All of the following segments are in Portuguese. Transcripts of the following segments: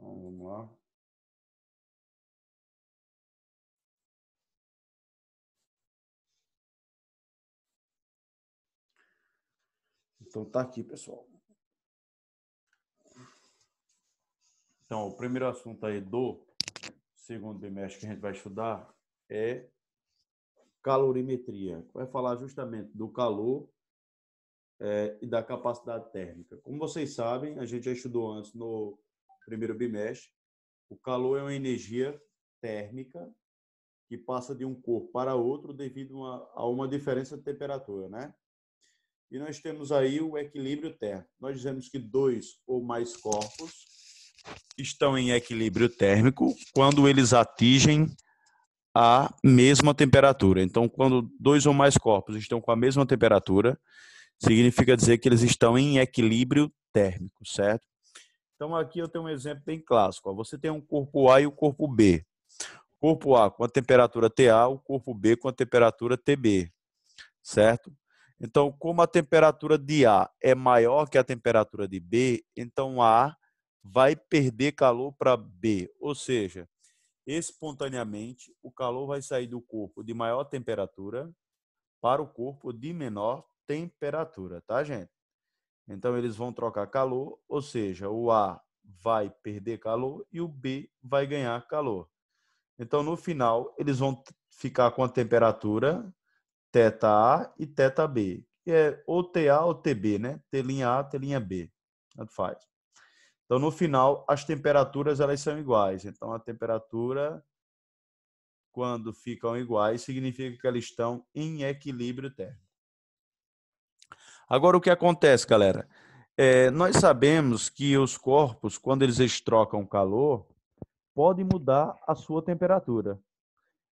Então, vamos lá. Então, tá aqui, pessoal. Então, o primeiro assunto aí do segundo bimestre que a gente vai estudar é calorimetria, vai falar justamente do calor é, e da capacidade térmica. Como vocês sabem, a gente já estudou antes no primeiro bimestre. O calor é uma energia térmica que passa de um corpo para outro devido a uma diferença de temperatura, né? E nós temos aí o equilíbrio térmico. Nós dizemos que dois ou mais corpos estão em equilíbrio térmico quando eles atingem a mesma temperatura. Então, quando dois ou mais corpos estão com a mesma temperatura, significa dizer que eles estão em equilíbrio térmico, certo? Então, aqui eu tenho um exemplo bem clássico. Você tem um corpo A e o um corpo B. Corpo A com a temperatura TA, o corpo B com a temperatura TB. Certo? Então, como a temperatura de A é maior que a temperatura de B, então A vai perder calor para B. Ou seja, espontaneamente, o calor vai sair do corpo de maior temperatura para o corpo de menor temperatura, tá, gente? Então, eles vão trocar calor, ou seja, o A vai perder calor e o B vai ganhar calor. Então, no final, eles vão ficar com a temperatura teta A e teta B, que é ou TA ou TB, né? T' A, T' né? B. Tanto faz. Então, no final, as temperaturas elas são iguais. Então, a temperatura, quando ficam iguais, significa que elas estão em equilíbrio térmico. Agora, o que acontece, galera? É, nós sabemos que os corpos, quando eles trocam calor, podem mudar a sua temperatura.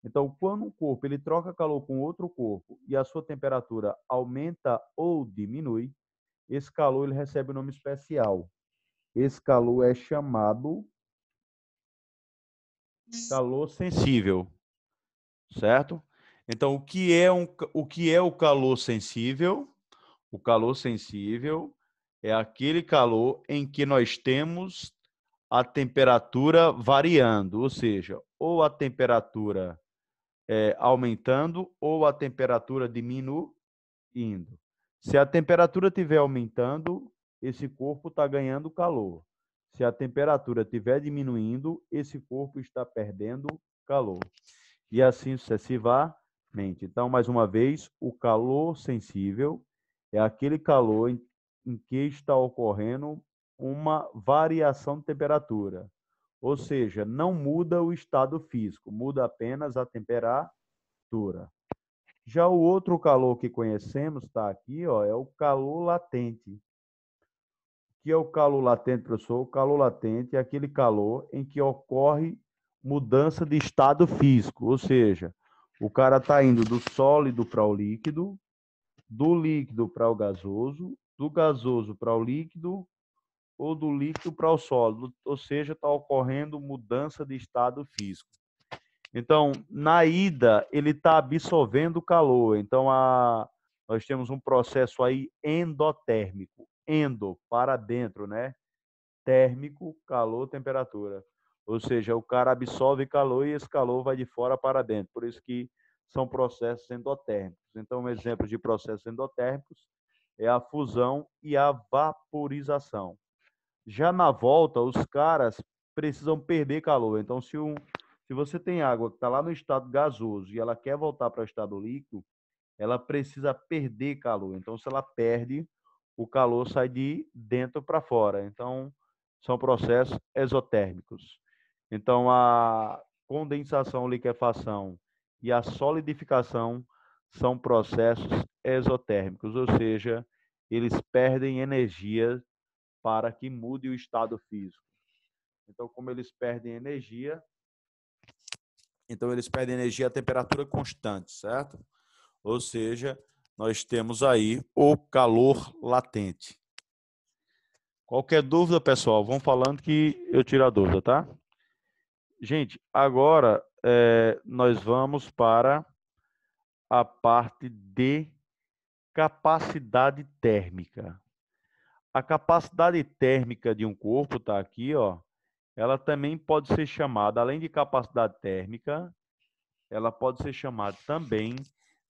Então, quando um corpo ele troca calor com outro corpo e a sua temperatura aumenta ou diminui, esse calor ele recebe um nome especial. Esse calor é chamado calor sensível, certo? Então, o que é, um, o, que é o calor sensível? O calor sensível é aquele calor em que nós temos a temperatura variando, ou seja, ou a temperatura é, aumentando ou a temperatura diminuindo. Se a temperatura estiver aumentando, esse corpo está ganhando calor. Se a temperatura estiver diminuindo, esse corpo está perdendo calor. E assim sucessivamente. Então, mais uma vez, o calor sensível é aquele calor em, que está ocorrendo uma variação de temperatura. Ou seja, não muda o estado físico, muda apenas a temperatura. Já o outro calor que conhecemos está aqui, ó, é o calor latente. O que é o calor latente, professor? O calor latente é aquele calor em que ocorre mudança de estado físico, ou seja, o cara está indo do sólido para o líquido, do líquido para o gasoso, do gasoso para o líquido ou do líquido para o sólido, ou seja, está ocorrendo mudança de estado físico. Então, na ida, ele está absorvendo calor. Então, a, nós temos um processo aí endotérmico. Endo, para dentro, né? Térmico, calor, temperatura. Ou seja, o cara absorve calor e esse calor vai de fora para dentro. Por isso que são processos endotérmicos. Então, um exemplo de processos endotérmicos é a fusão e a vaporização. Já na volta, os caras precisam perder calor. Então, se, um, se você tem água que está lá no estado gasoso e ela quer voltar para o estado líquido, ela precisa perder calor. Então, se ela perde, o calor sai de dentro para fora. Então, são processos exotérmicos. Então, a condensação, liquefação e a solidificação são processos exotérmicos, ou seja, eles perdem energia para que mude o estado físico. Então, como eles perdem energia, então eles perdem energia a temperatura constante, certo? Ou seja, nós temos aí o calor latente. Qualquer dúvida, pessoal, vão falando que eu tiro a dúvida, tá? Gente, agora é, nós vamos para a parte de capacidade térmica. A capacidade térmica de um corpo está aqui, ó. Ela também pode ser chamada, além de capacidade térmica, ela pode ser chamada também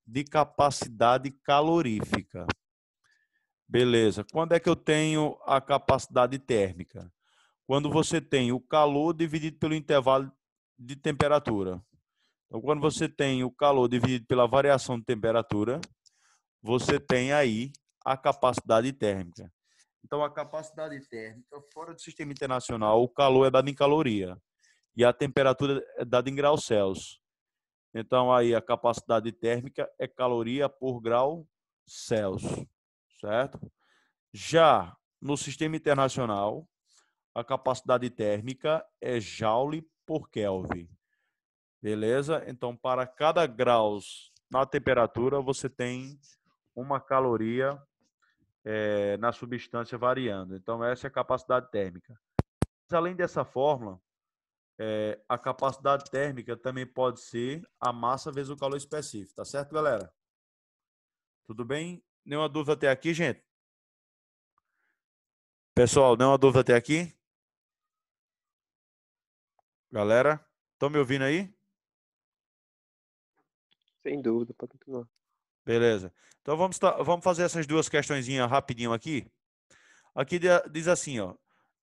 de capacidade calorífica. Beleza. Quando é que eu tenho a capacidade térmica? Quando você tem o calor dividido pelo intervalo de temperatura. Então, quando você tem o calor dividido pela variação de temperatura, você tem aí a capacidade térmica. Então, a capacidade térmica, fora do sistema internacional, o calor é dado em caloria e a temperatura é dada em graus Celsius. Então, aí a capacidade térmica é caloria por grau Celsius, certo? Já no sistema internacional, a capacidade térmica é joule por Kelvin. Beleza? Então, para cada grau na temperatura, você tem uma caloria é, na substância variando. Então, essa é a capacidade térmica. Mas, além dessa fórmula, é, a capacidade térmica também pode ser a massa vezes o calor específico. Tá certo, galera? Tudo bem? Nenhuma dúvida até aqui, gente? Pessoal, nenhuma dúvida até aqui? Galera, estão me ouvindo aí? Sem dúvida, pode continuar. Beleza. Então vamos, vamos fazer essas duas questõezinhas rapidinho aqui. Aqui diz assim, ó.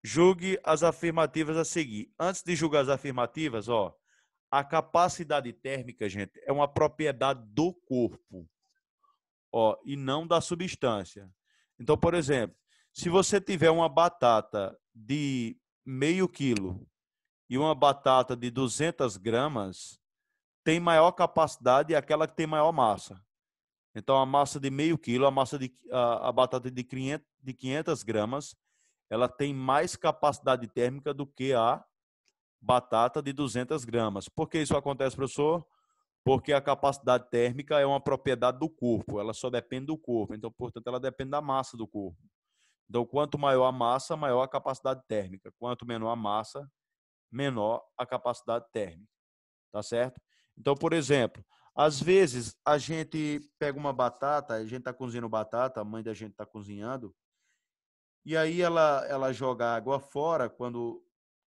Julgue as afirmativas a seguir. Antes de julgar as afirmativas, ó, a capacidade térmica, gente, é uma propriedade do corpo, ó, e não da substância. Então, por exemplo, se você tiver uma batata de meio quilo e uma batata de 200 gramas tem maior capacidade aquela que tem maior massa. Então, a massa de meio quilo, a massa de a, a batata de 500, de 500 gramas, ela tem mais capacidade térmica do que a batata de 200 gramas. Por que isso acontece, professor? Porque a capacidade térmica é uma propriedade do corpo, ela só depende do corpo. Então, portanto, ela depende da massa do corpo. Então, quanto maior a massa, maior a capacidade térmica. Quanto menor a massa, menor a capacidade térmica, tá certo? Então, por exemplo, às vezes a gente pega uma batata, a gente está cozinhando batata, a mãe da gente está cozinhando, e aí ela, ela joga água fora quando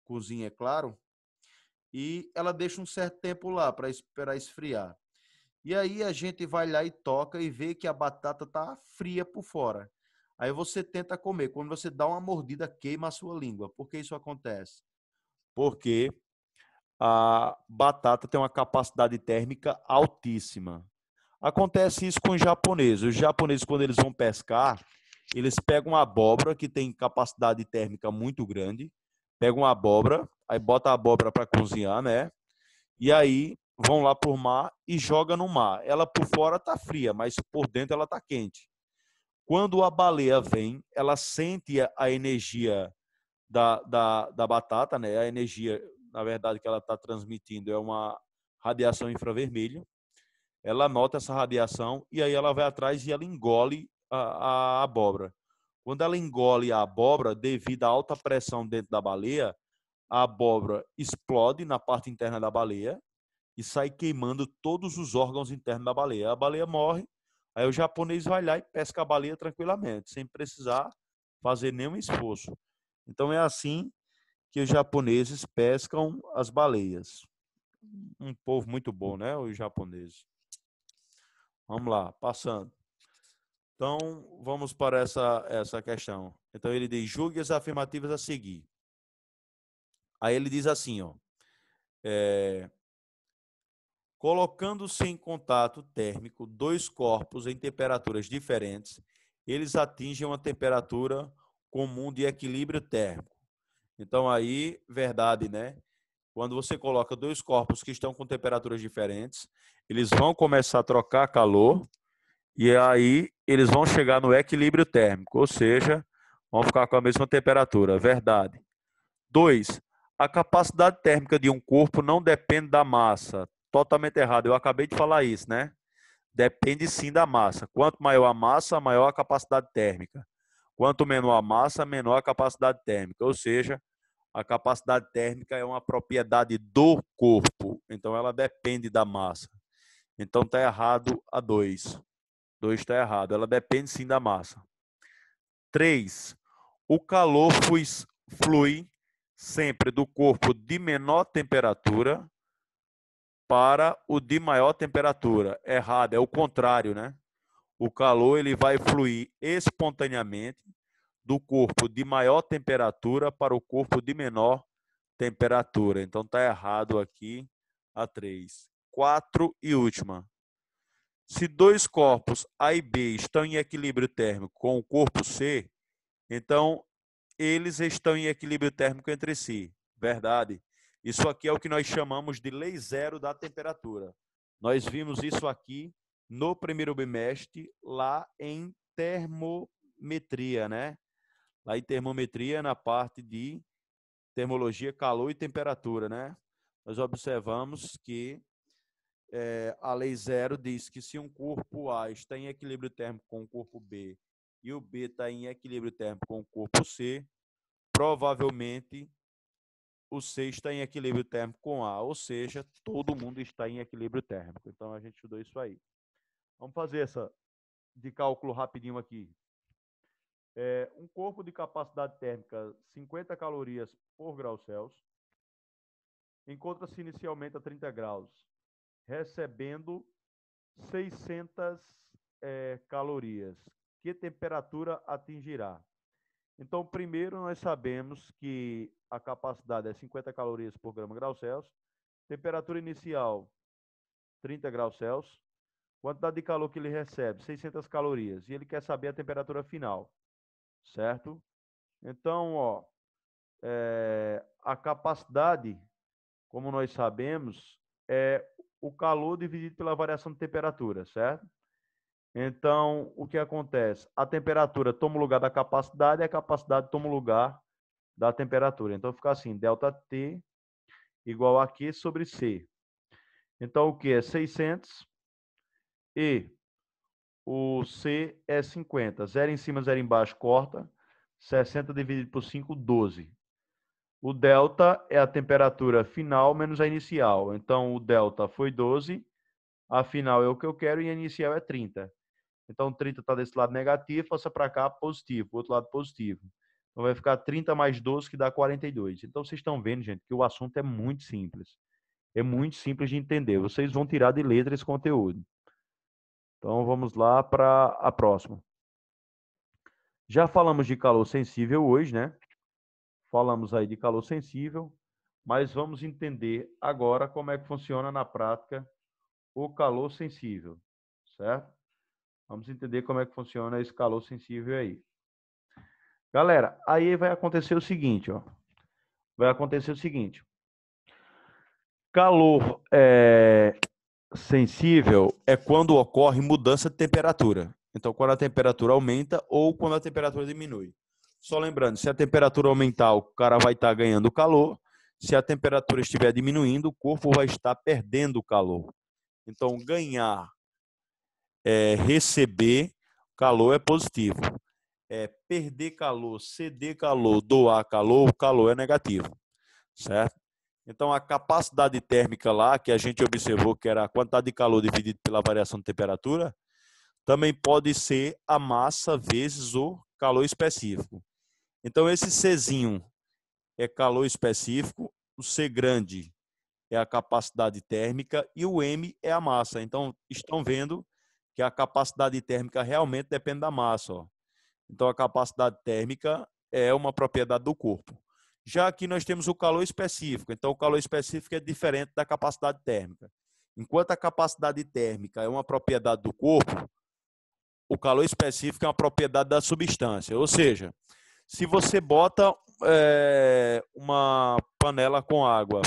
cozinha, é claro, e ela deixa um certo tempo lá para esperar esfriar. E aí a gente vai lá e toca e vê que a batata tá fria por fora. Aí você tenta comer. Quando você dá uma mordida, queima a sua língua. Por que isso acontece? porque a batata tem uma capacidade térmica altíssima. Acontece isso com os japoneses. Os japoneses, quando eles vão pescar, eles pegam uma abóbora que tem capacidade térmica muito grande, pegam uma abóbora, aí bota a abóbora para cozinhar, né? E aí vão lá para o mar e joga no mar. Ela por fora tá fria, mas por dentro ela tá quente. Quando a baleia vem, ela sente a energia da, da, da batata, né? A energia, na verdade, que ela está transmitindo é uma radiação infravermelha. Ela nota essa radiação e aí ela vai atrás e ela engole a, a abóbora. Quando ela engole a abóbora, devido à alta pressão dentro da baleia, a abóbora explode na parte interna da baleia e sai queimando todos os órgãos internos da baleia. A baleia morre, aí o japonês vai lá e pesca a baleia tranquilamente, sem precisar fazer nenhum esforço. Então é assim que os japoneses pescam as baleias. Um povo muito bom, né? Os japoneses. Vamos lá, passando. Então, vamos para essa, essa questão. Então, ele diz: julgue as afirmativas a seguir. Aí ele diz assim: ó, é, colocando-se em contato térmico dois corpos em temperaturas diferentes, eles atingem uma temperatura comum de equilíbrio térmico. Então aí, verdade, né? Quando você coloca dois corpos que estão com temperaturas diferentes, eles vão começar a trocar calor e aí eles vão chegar no equilíbrio térmico, ou seja, vão ficar com a mesma temperatura, verdade. Dois, a capacidade térmica de um corpo não depende da massa. Totalmente errado, eu acabei de falar isso, né? Depende sim da massa. Quanto maior a massa, maior a capacidade térmica. Quanto menor a massa, menor a capacidade térmica. Ou seja, a capacidade térmica é uma propriedade do corpo, então ela depende da massa. Então está errado a 2. 2 está errado, ela depende sim da massa. 3. O calor flui sempre do corpo de menor temperatura para o de maior temperatura. Errado, é o contrário, né? O calor ele vai fluir espontaneamente do corpo de maior temperatura para o corpo de menor temperatura. Então está errado aqui a 3. 4 e última. Se dois corpos A e B estão em equilíbrio térmico com o corpo C, então eles estão em equilíbrio térmico entre si. Verdade. Isso aqui é o que nós chamamos de lei zero da temperatura. Nós vimos isso aqui no primeiro bimestre lá em termometria, né? Lá em termometria, na parte de termologia, calor e temperatura, né? Nós observamos que é, a lei zero diz que se um corpo A está em equilíbrio térmico com o corpo B e o B está em equilíbrio térmico com o corpo C, provavelmente o C está em equilíbrio térmico com A, ou seja, todo mundo está em equilíbrio térmico. Então a gente estudou isso aí. Vamos fazer essa de cálculo rapidinho aqui. É, um corpo de capacidade térmica 50 calorias por grau Celsius encontra-se inicialmente a 30 graus, recebendo 600 é, calorias. Que temperatura atingirá? Então, primeiro nós sabemos que a capacidade é 50 calorias por grama grau Celsius, temperatura inicial 30 graus Celsius, Quantidade de calor que ele recebe, 600 calorias. E ele quer saber a temperatura final, certo? Então, ó, é, a capacidade, como nós sabemos, é o calor dividido pela variação de temperatura, certo? Então, o que acontece? A temperatura toma o lugar da capacidade e a capacidade toma o lugar da temperatura. Então, fica assim, ΔT igual a Q sobre C. Então, o que é 600 e o C é 50. 0 em cima, 0 embaixo, corta. 60 dividido por 5, 12. O delta é a temperatura final menos a inicial. Então, o delta foi 12, a final é o que eu quero e a inicial é 30. Então, 30 está desse lado negativo, passa para cá positivo, outro lado positivo. Então, vai ficar 30 mais 12, que dá 42. Então, vocês estão vendo, gente, que o assunto é muito simples. É muito simples de entender. Vocês vão tirar de letra esse conteúdo. Então vamos lá para a próxima. Já falamos de calor sensível hoje, né? Falamos aí de calor sensível, mas vamos entender agora como é que funciona na prática o calor sensível, certo? Vamos entender como é que funciona esse calor sensível aí. Galera, aí vai acontecer o seguinte, ó. Vai acontecer o seguinte. Calor é, sensível é quando ocorre mudança de temperatura. Então, quando a temperatura aumenta ou quando a temperatura diminui. Só lembrando, se a temperatura aumentar, o cara vai estar tá ganhando calor. Se a temperatura estiver diminuindo, o corpo vai estar perdendo calor. Então, ganhar, é, receber calor é positivo. É, perder calor, ceder calor, doar calor, calor é negativo. Certo? Então, a capacidade térmica lá, que a gente observou que era a quantidade de calor dividido pela variação de temperatura, também pode ser a massa vezes o calor específico. Então, esse Czinho é calor específico, o C grande é a capacidade térmica e o M é a massa. Então, estão vendo que a capacidade térmica realmente depende da massa. Ó. Então, a capacidade térmica é uma propriedade do corpo. Já aqui nós temos o calor específico. Então, o calor específico é diferente da capacidade térmica. Enquanto a capacidade térmica é uma propriedade do corpo, o calor específico é uma propriedade da substância. Ou seja, se você bota é, uma panela com água,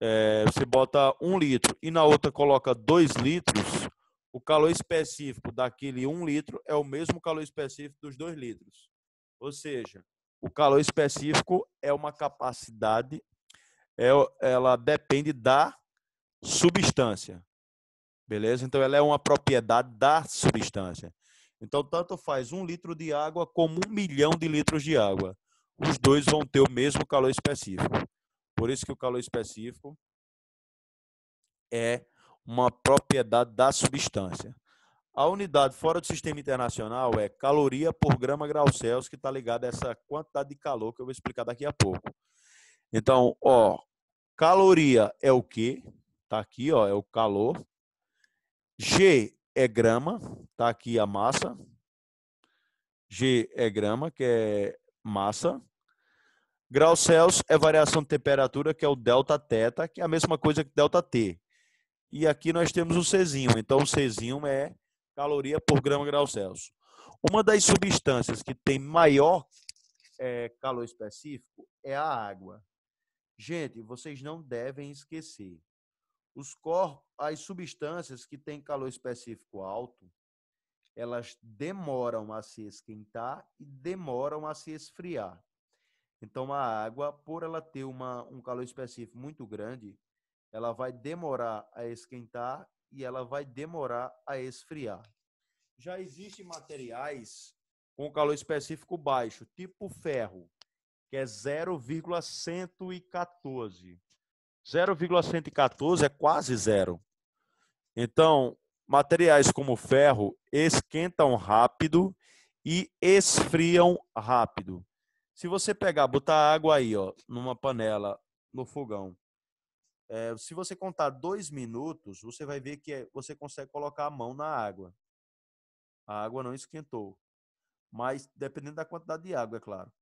é, você bota um litro e na outra coloca dois litros, o calor específico daquele um litro é o mesmo calor específico dos dois litros. Ou seja, o calor específico é uma capacidade, é, ela depende da substância. Beleza? Então, ela é uma propriedade da substância. Então, tanto faz um litro de água como um milhão de litros de água. Os dois vão ter o mesmo calor específico. Por isso que o calor específico é uma propriedade da substância. A unidade fora do sistema internacional é caloria por grama grau Celsius, que está ligada a essa quantidade de calor que eu vou explicar daqui a pouco. Então, ó, caloria é o que? está aqui, ó, é o calor. G é grama, está aqui a massa. G é grama, que é massa. Grau Celsius é variação de temperatura, que é o delta teta que é a mesma coisa que delta T. E aqui nós temos o Czinho. Então, o Czinho é caloria por grama grau Celsius. Uma das substâncias que tem maior é, calor específico é a água. Gente, vocês não devem esquecer. Os corpos, as substâncias que têm calor específico alto, elas demoram a se esquentar e demoram a se esfriar. Então, a água, por ela ter uma, um calor específico muito grande, ela vai demorar a esquentar e ela vai demorar a esfriar. Já existem materiais com calor específico baixo, tipo ferro, que é 0,114. 0,114 é quase zero. Então, materiais como ferro esquentam rápido e esfriam rápido. Se você pegar, botar água aí, ó, numa panela, no fogão, é, se você contar dois minutos, você vai ver que é, você consegue colocar a mão na água. A água não esquentou. Mas, dependendo da quantidade de água, é claro.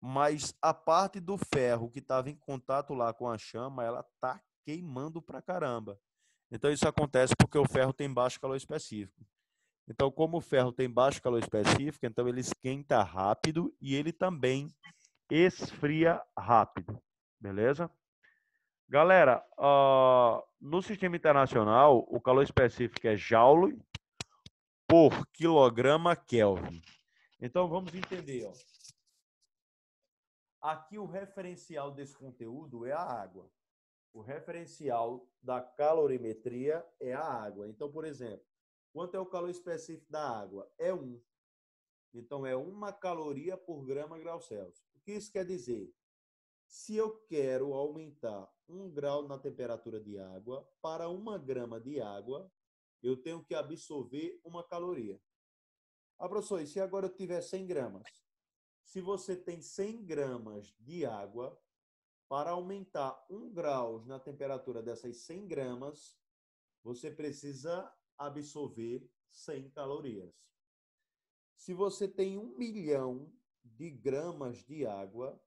Mas a parte do ferro que estava em contato lá com a chama, ela tá queimando pra caramba. Então, isso acontece porque o ferro tem baixo calor específico. Então, como o ferro tem baixo calor específico, então ele esquenta rápido e ele também esfria rápido. Beleza? Galera, uh, no sistema internacional, o calor específico é joule por quilograma Kelvin. Então, vamos entender. Ó. Aqui, o referencial desse conteúdo é a água. O referencial da calorimetria é a água. Então, por exemplo, quanto é o calor específico da água? É 1. Um. Então, é uma caloria por grama grau Celsius. O que isso quer dizer? Se eu quero aumentar um grau na temperatura de água, para uma grama de água, eu tenho que absorver uma caloria. Ah, professor, e se agora eu tiver 100 gramas? Se você tem 100 gramas de água, para aumentar um grau na temperatura dessas 100 gramas, você precisa absorver 100 calorias. Se você tem um milhão de gramas de água,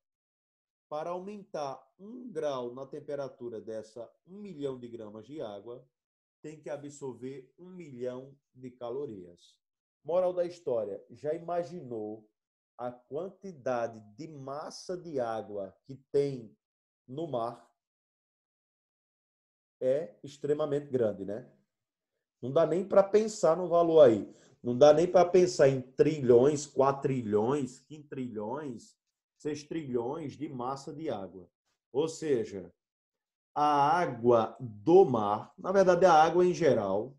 para aumentar um grau na temperatura dessa 1 um milhão de gramas de água, tem que absorver 1 um milhão de calorias. Moral da história: já imaginou a quantidade de massa de água que tem no mar? É extremamente grande, né? Não dá nem para pensar no valor aí. Não dá nem para pensar em trilhões, quatrilhões, quintrilhões 6 trilhões de massa de água. Ou seja, a água do mar, na verdade a água em geral,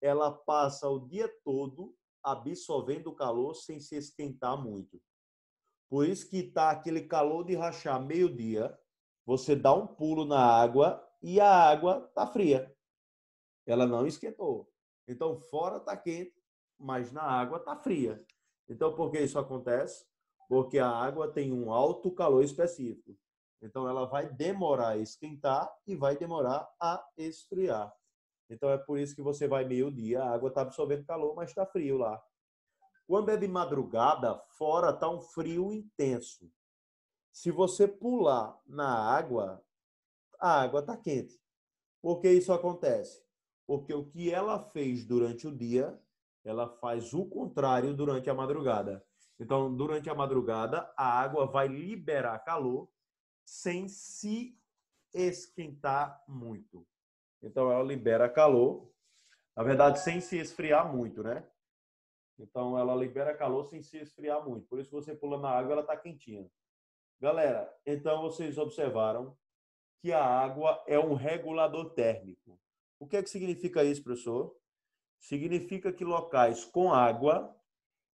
ela passa o dia todo absorvendo o calor sem se esquentar muito. Por isso que tá aquele calor de rachar meio-dia, você dá um pulo na água e a água tá fria. Ela não esquentou. Então fora tá quente, mas na água tá fria. Então por que isso acontece? porque a água tem um alto calor específico. Então, ela vai demorar a esquentar e vai demorar a esfriar. Então, é por isso que você vai meio-dia, a água está absorvendo calor, mas está frio lá. Quando é de madrugada, fora está um frio intenso. Se você pular na água, a água está quente. Por que isso acontece? Porque o que ela fez durante o dia, ela faz o contrário durante a madrugada. Então, durante a madrugada, a água vai liberar calor sem se esquentar muito. Então, ela libera calor, na verdade, sem se esfriar muito, né? Então, ela libera calor sem se esfriar muito. Por isso, você pula na água, ela está quentinha. Galera, então vocês observaram que a água é um regulador térmico. O que é que significa isso, professor? Significa que locais com água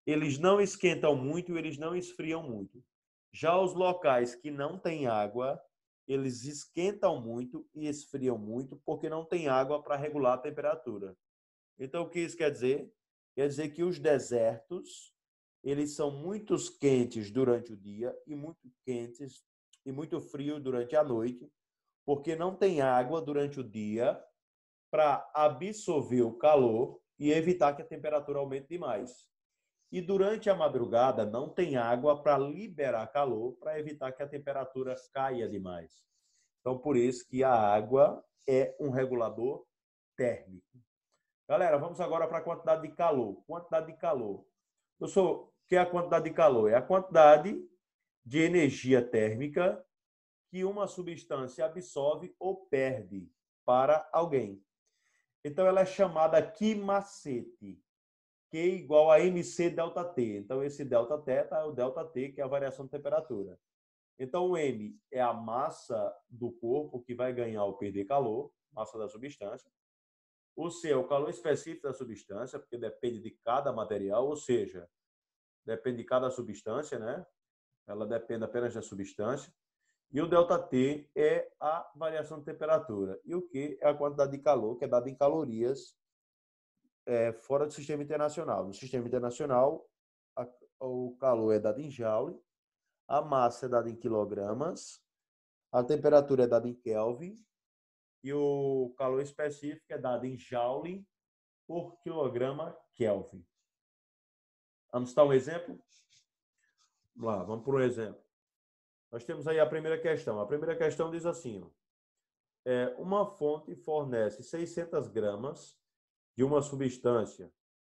eles não esquentam muito, eles não esfriam muito. Já os locais que não têm água, eles esquentam muito e esfriam muito porque não tem água para regular a temperatura. Então o que isso quer dizer? Quer dizer que os desertos, eles são muito quentes durante o dia e muito quentes e muito frio durante a noite, porque não tem água durante o dia para absorver o calor e evitar que a temperatura aumente demais. E durante a madrugada não tem água para liberar calor, para evitar que a temperatura caia demais. Então, por isso que a água é um regulador térmico. Galera, vamos agora para a quantidade de calor. Quantidade de calor. Professor, o que é a quantidade de calor? É a quantidade de energia térmica que uma substância absorve ou perde para alguém. Então, ela é chamada quimacete. Q igual a MC delta T. Então, esse delta θ é o delta T, que é a variação de temperatura. Então, o M é a massa do corpo que vai ganhar ou perder calor, massa da substância. O C é o calor específico da substância, porque depende de cada material, ou seja, depende de cada substância, né? Ela depende apenas da substância. E o delta T é a variação de temperatura. E o Q é a quantidade de calor que é dada em calorias é, fora do sistema internacional. No sistema internacional, a, o calor é dado em joule, a massa é dada em quilogramas, a temperatura é dada em Kelvin e o calor específico é dado em joule por quilograma Kelvin. Vamos dar um exemplo? Vamos lá, vamos por um exemplo. Nós temos aí a primeira questão. A primeira questão diz assim: ó, é, uma fonte fornece 600 gramas de uma substância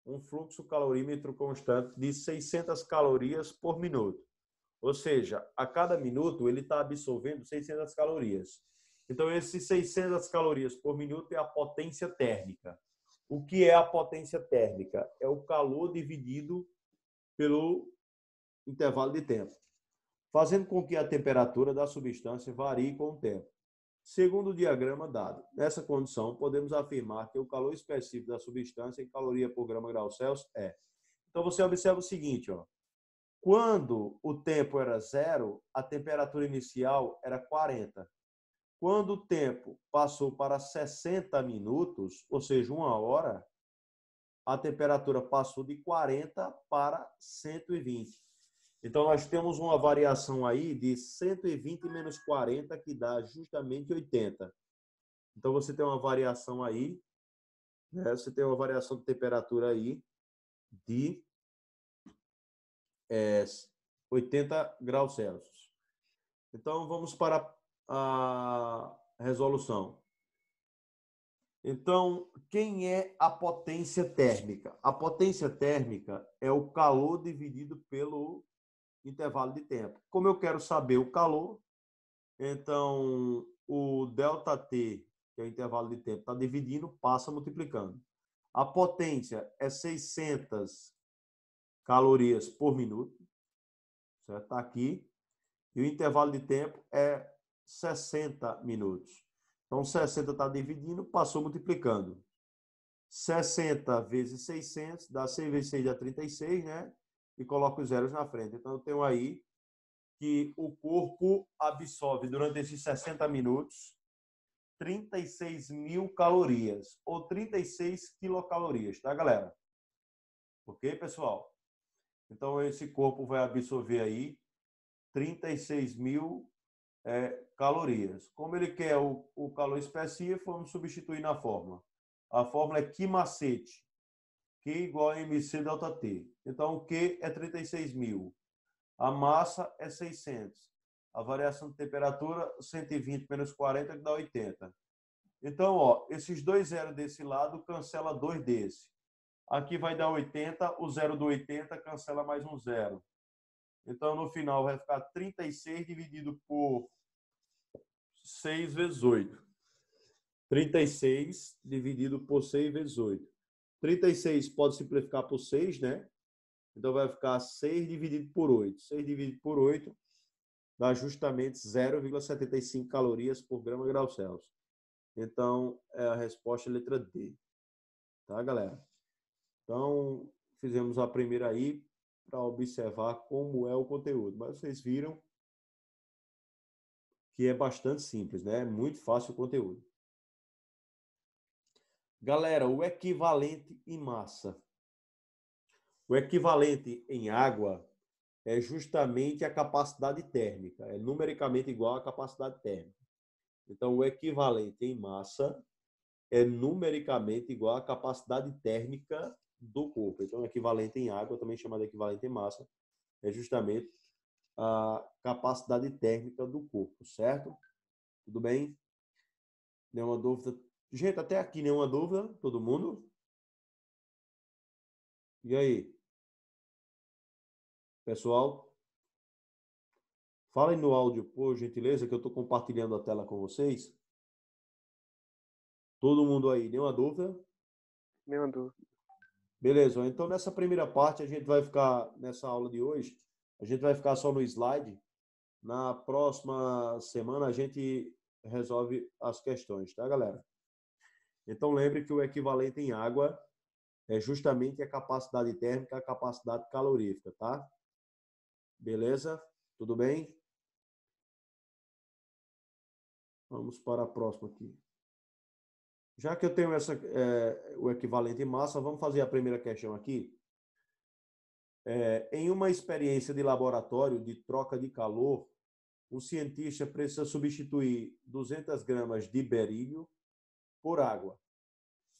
um fluxo calorímetro constante de 600 calorias por minuto. Ou seja, a cada minuto ele está absorvendo 600 calorias. Então, esses 600 calorias por minuto é a potência térmica. O que é a potência térmica? É o calor dividido pelo intervalo de tempo, fazendo com que a temperatura da substância varie com o tempo. Segundo o diagrama dado, nessa condição, podemos afirmar que o calor específico da substância em caloria por grama grau Celsius é. Então, você observa o seguinte, ó. Quando o tempo era zero, a temperatura inicial era 40. Quando o tempo passou para 60 minutos, ou seja, uma hora, a temperatura passou de 40 para 120. Então, nós temos uma variação aí de 120 menos 40, que dá justamente 80. Então, você tem uma variação aí, né? você tem uma variação de temperatura aí de é, 80 graus Celsius. Então, vamos para a resolução. Então, quem é a potência térmica? A potência térmica é o calor dividido pelo intervalo de tempo. Como eu quero saber o calor, então o delta T, que é o intervalo de tempo, está dividindo, passa multiplicando. A potência é 600 calorias por minuto, certo? Está aqui. E o intervalo de tempo é 60 minutos. Então, 60 está dividindo, passou multiplicando. 60 vezes 600 dá 6 vezes 6 dá 36, né? e coloco os zeros na frente. Então, eu tenho aí que o corpo absorve durante esses 60 minutos 36 mil calorias, ou 36 quilocalorias, tá, galera? Ok, pessoal? Então, esse corpo vai absorver aí 36 mil é, calorias. Como ele quer o, o calor específico, vamos substituir na fórmula. A fórmula é que macete Q igual a MC delta T. Então, Q é 36 mil. A massa é 600. A variação de temperatura, 120 menos 40, que dá 80. Então, ó, esses dois zeros desse lado cancela dois desse. Aqui vai dar 80, o zero do 80 cancela mais um zero. Então, no final, vai ficar 36 dividido por 6 vezes 8. 36 dividido por 6 vezes 8. 36 pode simplificar por 6, né? Então vai ficar 6 dividido por 8. 6 dividido por 8 dá justamente 0,75 calorias por grama grau Celsius. Então é a resposta é letra D. Tá, galera? Então fizemos a primeira aí para observar como é o conteúdo, mas vocês viram que é bastante simples, né? É muito fácil o conteúdo. Galera, o equivalente em massa. O equivalente em água é justamente a capacidade térmica, é numericamente igual à capacidade térmica. Então, o equivalente em massa é numericamente igual à capacidade térmica do corpo. Então, o equivalente em água, também chamado equivalente em massa, é justamente a capacidade térmica do corpo, certo? Tudo bem? Nenhuma dúvida? Gente, até aqui nenhuma dúvida? Todo mundo? E aí? Pessoal? Falem no áudio, por gentileza, que eu estou compartilhando a tela com vocês. Todo mundo aí, nenhuma dúvida? Nenhuma dúvida. Beleza, então nessa primeira parte a gente vai ficar, nessa aula de hoje, a gente vai ficar só no slide. Na próxima semana a gente resolve as questões, tá, galera? Então, lembre que o equivalente em água é justamente a capacidade térmica, a capacidade calorífica, tá? Beleza? Tudo bem? Vamos para a próxima aqui. Já que eu tenho essa, é, o equivalente em massa, vamos fazer a primeira questão aqui. É, em uma experiência de laboratório de troca de calor, um cientista precisa substituir 200 gramas de berílio por água.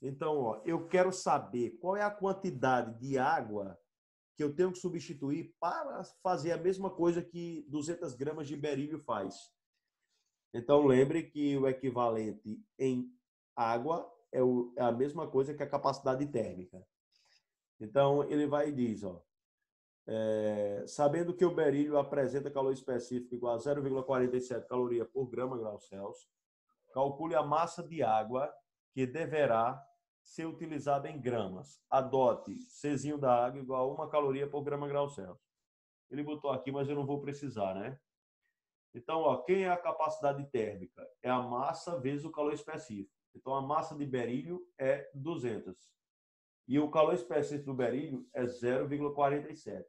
Então, ó, eu quero saber qual é a quantidade de água que eu tenho que substituir para fazer a mesma coisa que 200 gramas de berílio faz. Então, lembre que o equivalente em água é, o, é a mesma coisa que a capacidade térmica. Então, ele vai e diz, ó, é, sabendo que o berílio apresenta calor específico igual a 0,47 caloria por grama grau Celsius, Calcule a massa de água que deverá ser utilizada em gramas. Adote Czinho da água igual a uma caloria por grama grau Celsius. Ele botou aqui, mas eu não vou precisar, né? Então, ó, quem é a capacidade térmica? É a massa vezes o calor específico. Então, a massa de berílio é 200. E o calor específico do berílio é 0,47.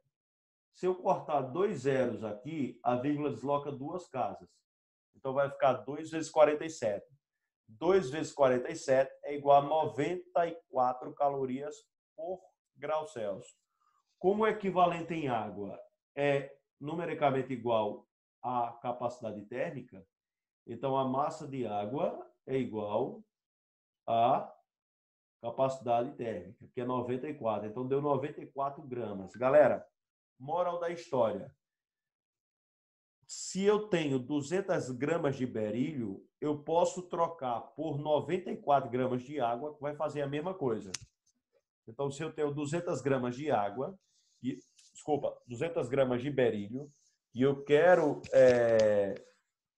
Se eu cortar dois zeros aqui, a vírgula desloca duas casas. Então vai ficar 2 vezes 47. 2 vezes 47 é igual a 94 calorias por grau Celsius. Como o equivalente em água é numericamente igual à capacidade térmica, então a massa de água é igual à capacidade térmica, que é 94. Então deu 94 gramas. Galera, moral da história: se eu tenho 200 gramas de berílio, eu posso trocar por 94 gramas de água, que vai fazer a mesma coisa. Então, se eu tenho 200 gramas de água, e, desculpa, 200 gramas de berílio, e eu quero é,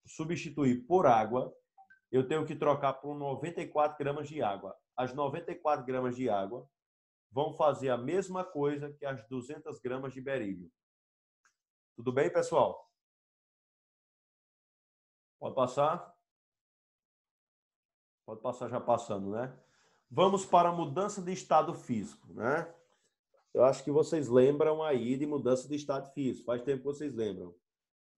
substituir por água, eu tenho que trocar por 94 gramas de água. As 94 gramas de água vão fazer a mesma coisa que as 200 gramas de berílio. Tudo bem, pessoal? Pode passar? Pode passar já passando, né? Vamos para a mudança de estado físico, né? Eu acho que vocês lembram aí de mudança de estado físico. Faz tempo que vocês lembram.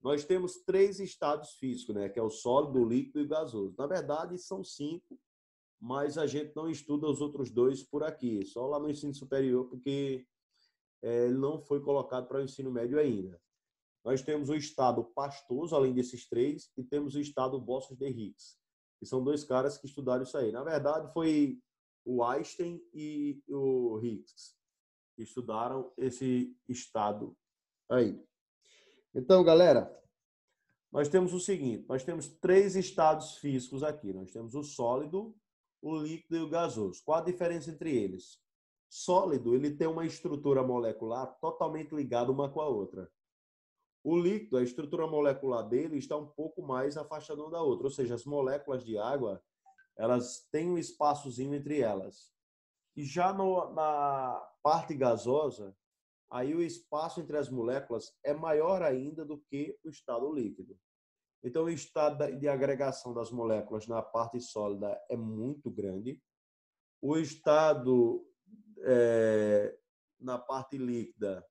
Nós temos três estados físicos, né? Que é o sólido, o líquido e o gasoso. Na verdade, são cinco, mas a gente não estuda os outros dois por aqui, só lá no ensino superior, porque eh, ele é, não foi colocado para o ensino médio ainda. Nós temos o estado Pastoso, além desses três, e temos o estado bosch de hicks que são dois caras que estudaram isso aí. Na verdade, foi o Einstein e o hicks que estudaram esse estado aí. Então, galera, nós temos o seguinte: nós temos três estados físicos aqui. Nós temos o sólido, o líquido e o gasoso. Qual a diferença entre eles? Sólido, ele tem uma estrutura molecular totalmente ligada uma com a outra. O líquido, a estrutura molecular dele está um pouco mais afastada uma da outra, ou seja, as moléculas de água elas têm um espaçozinho entre elas. E já no, na parte gasosa, aí o espaço entre as moléculas é maior ainda do que o estado líquido. Então, o estado de agregação das moléculas na parte sólida é muito grande. O estado é, na parte líquida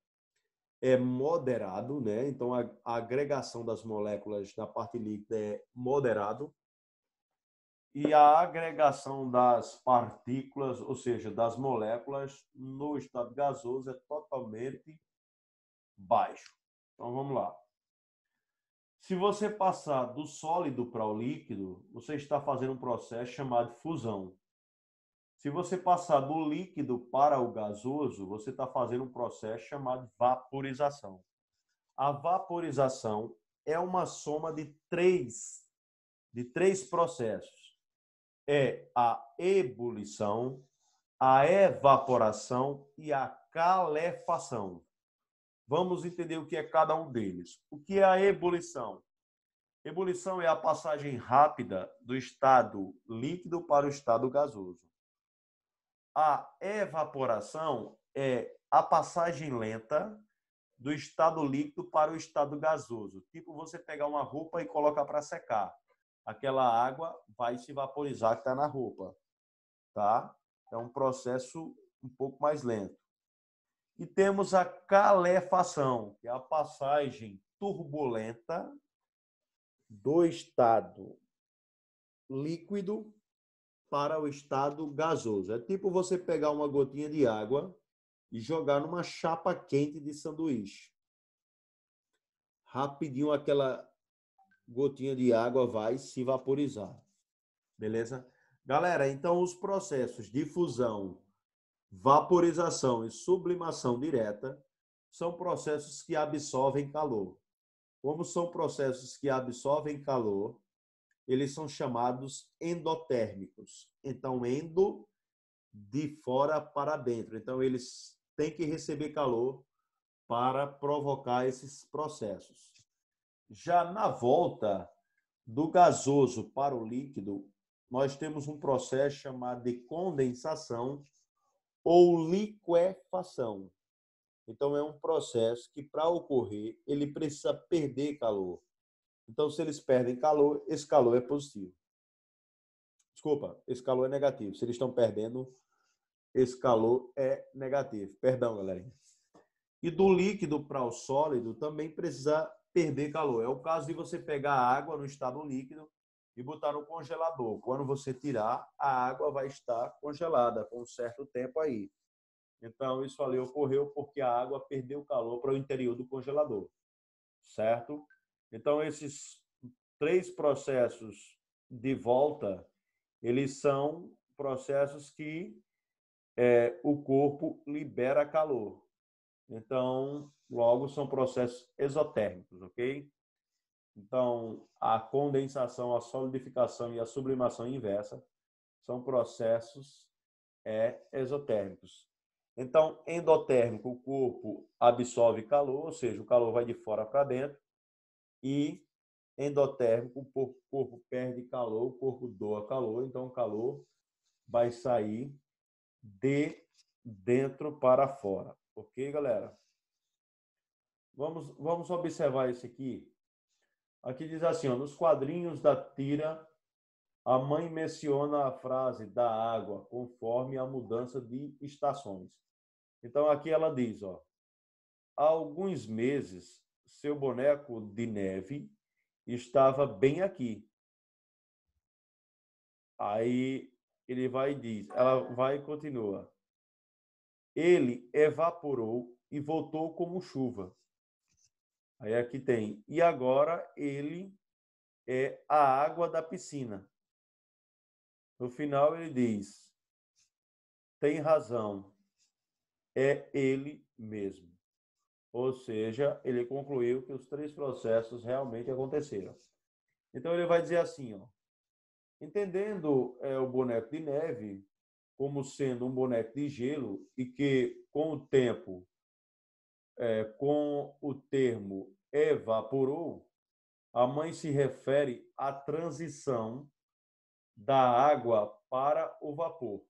é moderado, né? Então a, a agregação das moléculas na parte líquida é moderado e a agregação das partículas, ou seja, das moléculas no estado gasoso é totalmente baixo. Então vamos lá. Se você passar do sólido para o líquido, você está fazendo um processo chamado fusão. Se você passar do líquido para o gasoso, você está fazendo um processo chamado vaporização. A vaporização é uma soma de três, de três processos. É a ebulição, a evaporação e a calefação. Vamos entender o que é cada um deles. O que é a ebulição? Ebulição é a passagem rápida do estado líquido para o estado gasoso. A evaporação é a passagem lenta do estado líquido para o estado gasoso. Tipo você pegar uma roupa e colocar para secar. Aquela água vai se vaporizar que está na roupa. Tá? É um processo um pouco mais lento. E temos a calefação, que é a passagem turbulenta do estado líquido para o estado gasoso. É tipo você pegar uma gotinha de água e jogar numa chapa quente de sanduíche. Rapidinho aquela gotinha de água vai se vaporizar. Beleza? Galera, então os processos de fusão, vaporização e sublimação direta são processos que absorvem calor. Como são processos que absorvem calor, eles são chamados endotérmicos. Então, endo de fora para dentro. Então, eles têm que receber calor para provocar esses processos. Já na volta do gasoso para o líquido, nós temos um processo chamado de condensação ou liquefação. Então, é um processo que, para ocorrer, ele precisa perder calor. Então, se eles perdem calor, esse calor é positivo. Desculpa, esse calor é negativo. Se eles estão perdendo, esse calor é negativo. Perdão, galerinha. E do líquido para o sólido também precisa perder calor. É o caso de você pegar a água no estado líquido e botar no congelador. Quando você tirar, a água vai estar congelada com um certo tempo aí. Então, isso ali ocorreu porque a água perdeu calor para o interior do congelador. Certo? Então, esses três processos de volta, eles são processos que é, o corpo libera calor. Então, logo, são processos exotérmicos, ok? Então, a condensação, a solidificação e a sublimação inversa são processos é, exotérmicos. Então, endotérmico, o corpo absorve calor, ou seja, o calor vai de fora para dentro e endotérmico, o corpo, perde calor, o corpo doa calor, então o calor vai sair de dentro para fora. Ok, galera? Vamos, vamos observar esse aqui. Aqui diz assim: ó, nos quadrinhos da tira, a mãe menciona a frase da água conforme a mudança de estações. Então aqui ela diz: ó, há alguns meses seu boneco de neve estava bem aqui. Aí ele vai e diz, ela vai e continua. Ele evaporou e voltou como chuva. Aí aqui tem, e agora ele é a água da piscina. No final ele diz, tem razão, é ele mesmo. Ou seja, ele concluiu que os três processos realmente aconteceram. Então ele vai dizer assim, ó, entendendo é, o boneco de neve como sendo um boneco de gelo e que com o tempo, é, com o termo evaporou, a mãe se refere à transição da água para o vapor.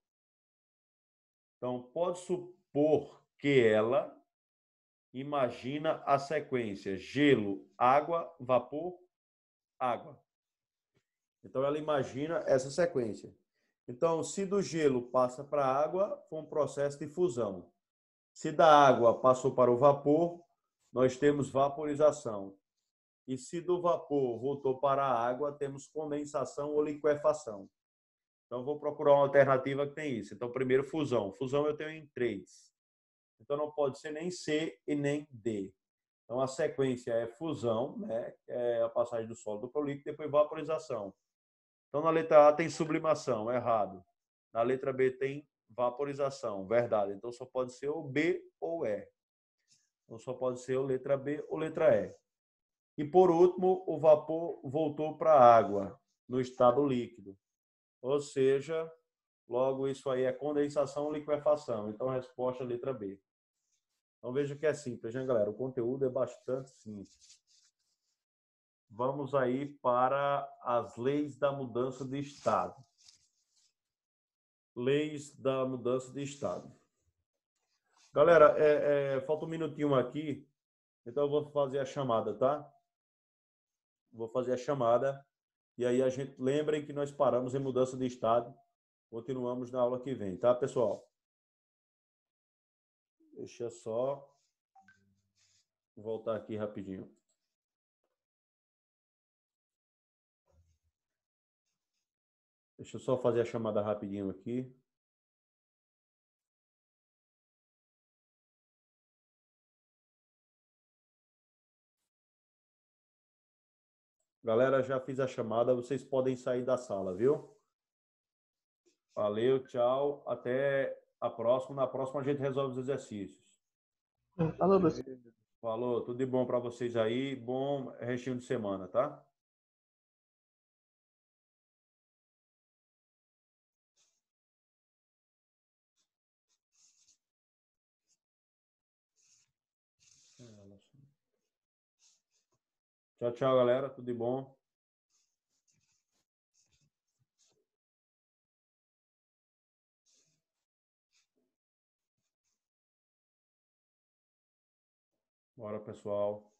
Então pode supor que ela Imagina a sequência: gelo, água, vapor, água. Então ela imagina essa sequência. Então, se do gelo passa para a água, foi um processo de fusão. Se da água passou para o vapor, nós temos vaporização. E se do vapor voltou para a água, temos condensação ou liquefação. Então, vou procurar uma alternativa que tem isso. Então, primeiro, fusão. Fusão eu tenho em três. Então, não pode ser nem C e nem D. Então, a sequência é fusão, né? é a passagem do sólido para o líquido, depois vaporização. Então, na letra A tem sublimação, errado. Na letra B tem vaporização, verdade. Então, só pode ser o B ou E. Então, só pode ser o letra B ou letra E. E, por último, o vapor voltou para a água, no estado líquido. Ou seja, Logo, isso aí é condensação ou liquefação. Então, resposta letra B. Então, veja que é simples, né, galera? O conteúdo é bastante simples. Vamos aí para as leis da mudança de estado. Leis da mudança de estado. Galera, é, é, falta um minutinho aqui, então eu vou fazer a chamada, tá? Vou fazer a chamada. E aí a gente lembrem que nós paramos em mudança de estado Continuamos na aula que vem, tá, pessoal? Deixa eu só voltar aqui rapidinho. Deixa eu só fazer a chamada rapidinho aqui. Galera, já fiz a chamada, vocês podem sair da sala, viu? Valeu, tchau. Até a próxima. Na próxima a gente resolve os exercícios. Falou, Luciano. Falou, tudo de bom para vocês aí. Bom restinho de semana, tá? Tchau, tchau, galera. Tudo de bom. Bora, pessoal.